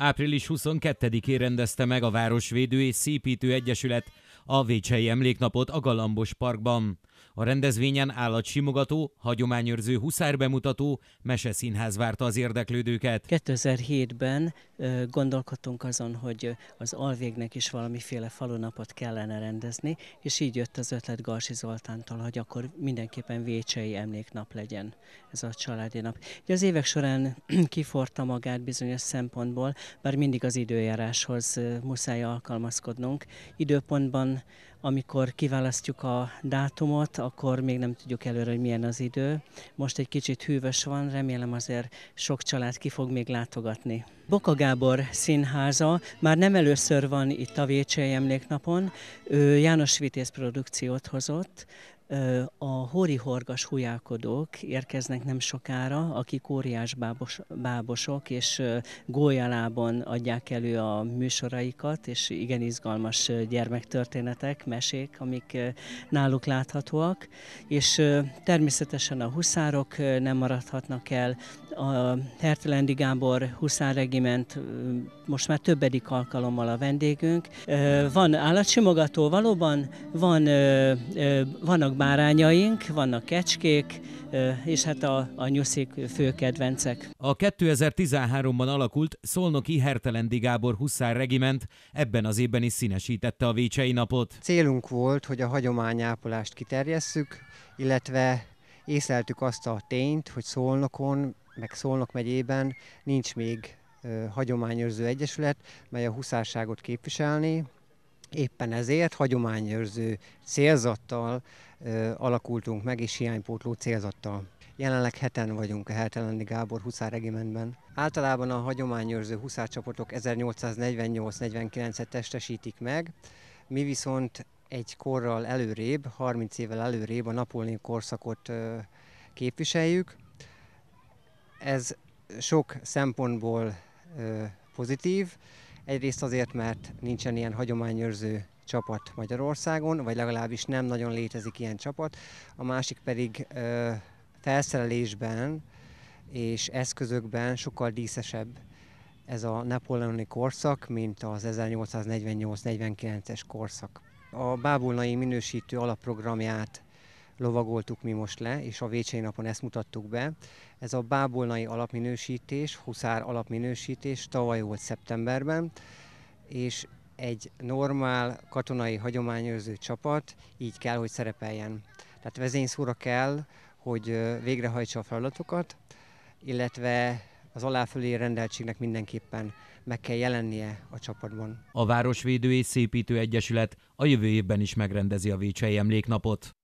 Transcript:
április 22-én rendezte meg a Városvédő és Szépítő Egyesület a Vécsei Emléknapot a Galambos Parkban. A rendezvényen állatsimogató, hagyományőrző huszár bemutató, meseszínház várta az érdeklődőket. 2007-ben gondolkodtunk azon, hogy az alvégnek is valamiféle falunapot kellene rendezni, és így jött az ötlet Garsi Zoltántól, hogy akkor mindenképpen Vécsei emléknap legyen ez a családi nap. Ugye az évek során kiforta magát bizonyos szempontból, bár mindig az időjáráshoz muszáj alkalmazkodnunk. Időpontban amikor kiválasztjuk a dátumot, akkor még nem tudjuk előre, hogy milyen az idő. Most egy kicsit hűvös van, remélem azért sok család ki fog még látogatni. Boka Gábor színháza már nem először van itt a Vécsei Emléknapon. Ő János Vitéz produkciót hozott, a hori-horgas hulyákodók érkeznek nem sokára, akik óriás bábos, bábosok, és gólyalában adják elő a műsoraikat, és igen izgalmas gyermektörténetek, mesék, amik náluk láthatóak, és természetesen a huszárok nem maradhatnak el, a Hertelendi Gábor huszárregiment most már többedik alkalommal a vendégünk. Van állatsimogató valóban, van, vannak bárányaink, vannak kecskék, és hát a, a nyuszik fő kedvencek. A 2013-ban alakult Szolnoki Hertelendi Gábor Huszár Regiment ebben az évben is színesítette a Vécsei napot. Célunk volt, hogy a hagyományápolást kiterjesszük, illetve észleltük azt a tényt, hogy Szolnokon, meg Szolnok megyében nincs még hagyományőrző egyesület, mely a huszárságot képviselni, Éppen ezért hagyományőrző célzattal ö, alakultunk meg, és hiánypótló célzattal. Jelenleg heten vagyunk a Hertelendi Gábor Huszár regimentben. Általában a hagyományőrző huszárcsapatok 1848-49-et testesítik meg, mi viszont egy korral előrébb, 30 évvel előrébb a napolni korszakot ö, képviseljük. Ez sok szempontból ö, pozitív, Egyrészt azért, mert nincsen ilyen hagyományőrző csapat Magyarországon, vagy legalábbis nem nagyon létezik ilyen csapat, a másik pedig ö, felszerelésben és eszközökben sokkal díszesebb ez a Napoleoni korszak, mint az 1848-49-es korszak. A bábulnai minősítő alapprogramját lovagoltuk mi most le, és a Vécsei napon ezt mutattuk be. Ez a bábolnai alapminősítés, huszár alapminősítés tavaly volt szeptemberben, és egy normál katonai hagyományőrző csapat így kell, hogy szerepeljen. Tehát vezényszóra kell, hogy végrehajtsa a feladatokat, illetve az aláfölé rendeltségnek mindenképpen meg kell jelennie a csapatban. A Városvédő és Szépítő Egyesület a jövő évben is megrendezi a Vécsei Emléknapot.